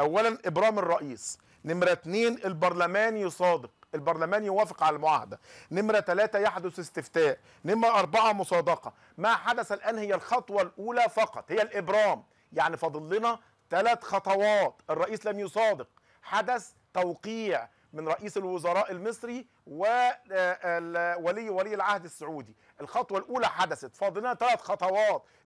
اولا ابرام الرئيس نمرة اتنين البرلمان يصادق البرلمان يوافق على المعاهدة نمرة ثلاثة يحدث استفتاء نمرة أربعة مصادقة ما حدث الآن هي الخطوة الأولى فقط هي الإبرام يعني فاضل لنا ثلاث خطوات الرئيس لم يصادق حدث توقيع من رئيس الوزراء المصري وولي آه، آه، ولي العهد السعودي الخطوة الأولى حدثت فاضل لنا ثلاث خطوات